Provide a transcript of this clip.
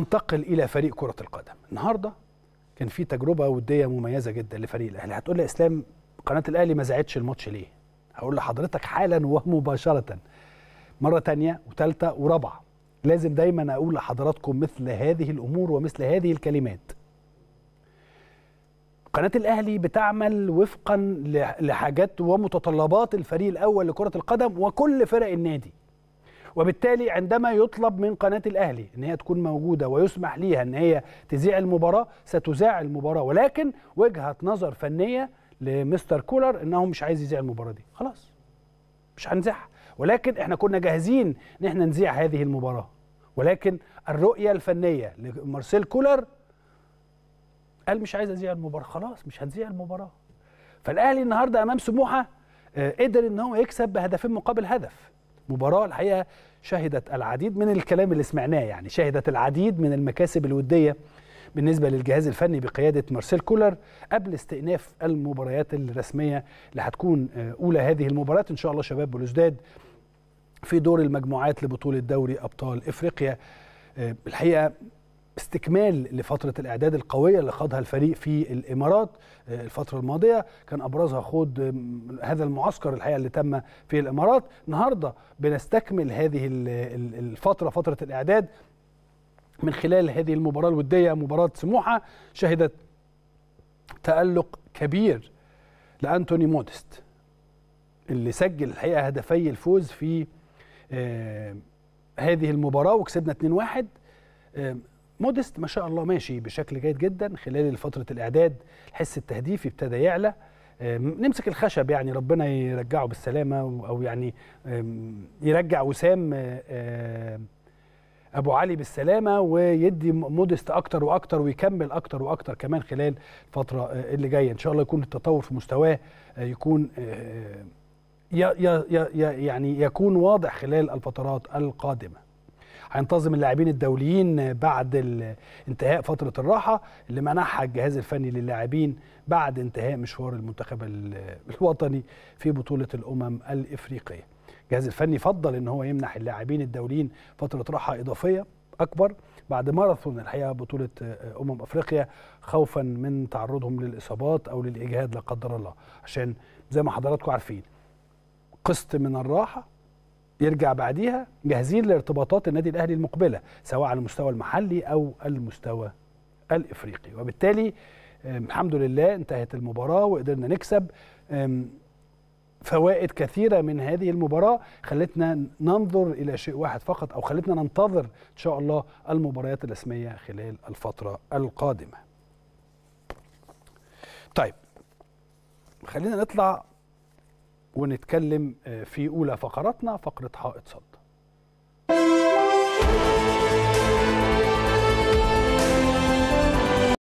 ننتقل الى فريق كره القدم النهارده كان في تجربه وديه مميزه جدا لفريق الاهلي هتقول لي اسلام قناه الاهلي ما زعتش الماتش ليه هقول لحضرتك حالا ومباشره مره تانية وثالثه ورابعه لازم دايما اقول لحضراتكم مثل هذه الامور ومثل هذه الكلمات قناة الأهلي بتعمل وفقا لحاجات ومتطلبات الفريق الأول لكرة القدم وكل فرق النادي وبالتالي عندما يطلب من قناه الاهلي ان هي تكون موجوده ويسمح ليها ان هي تذيع المباراه ستذاع المباراه ولكن وجهه نظر فنيه لمستر كولر انه مش عايز يذيع المباراه دي خلاص مش هنذيعها ولكن احنا كنا جاهزين ان احنا نذيع هذه المباراه ولكن الرؤيه الفنيه لمارسيل كولر قال مش عايز اذيع المباراه خلاص مش هنذيع المباراه فالاهلي النهارده امام سموحه آه، قدر ان هو يكسب بهدفين مقابل هدف مباراة الحقيقة شهدت العديد من الكلام اللي سمعناه يعني شهدت العديد من المكاسب الودية بالنسبة للجهاز الفني بقيادة مارسيل كولر قبل استئناف المباريات الرسمية اللي هتكون آه، أولى هذه المباريات إن شاء الله شباب بلوزداد في دور المجموعات لبطولة دوري أبطال إفريقيا آه، الحقيقة استكمال لفتره الاعداد القويه اللي خاضها الفريق في الامارات آه، الفتره الماضيه كان ابرزها خوض هذا المعسكر الحقيقه اللي تم في الامارات النهارده بنستكمل هذه الفتره فتره الاعداد من خلال هذه المباراه الوديه مباراه سموحه شهدت تالق كبير لانتوني مودست اللي سجل الحقيقه هدفي الفوز في آه، هذه المباراه وكسبنا 2-1 مودست ما شاء الله ماشي بشكل جيد جدا خلال فتره الاعداد الحس التهديفي ابتدى يعلى نمسك الخشب يعني ربنا يرجعه بالسلامه او يعني يرجع وسام ابو علي بالسلامه ويدي مودست اكتر واكتر ويكمل اكتر واكتر كمان خلال الفتره اللي جايه ان شاء الله يكون التطور في مستواه يكون يعني يكون واضح خلال الفترات القادمه هينتظم اللاعبين الدوليين بعد انتهاء فتره الراحه اللي منحها الجهاز الفني للاعبين بعد انتهاء مشوار المنتخب الوطني في بطوله الامم الافريقيه. الجهاز الفني فضل ان هو يمنح اللاعبين الدوليين فتره راحه اضافيه اكبر بعد ماراثون الحقيقه بطوله آه، امم افريقيا خوفا من تعرضهم للاصابات او للاجهاد لا قدر الله عشان زي ما حضراتكم عارفين قسط من الراحه يرجع بعديها جاهزين لارتباطات النادي الاهلي المقبله سواء على المستوى المحلي او المستوى الافريقي وبالتالي الحمد لله انتهت المباراه وقدرنا نكسب فوائد كثيره من هذه المباراه خلتنا ننظر الى شيء واحد فقط او خلتنا ننتظر ان شاء الله المباريات الرسميه خلال الفتره القادمه. طيب خلينا نطلع ونتكلم آه، في أولى فقراتنا فقرة حائط صدى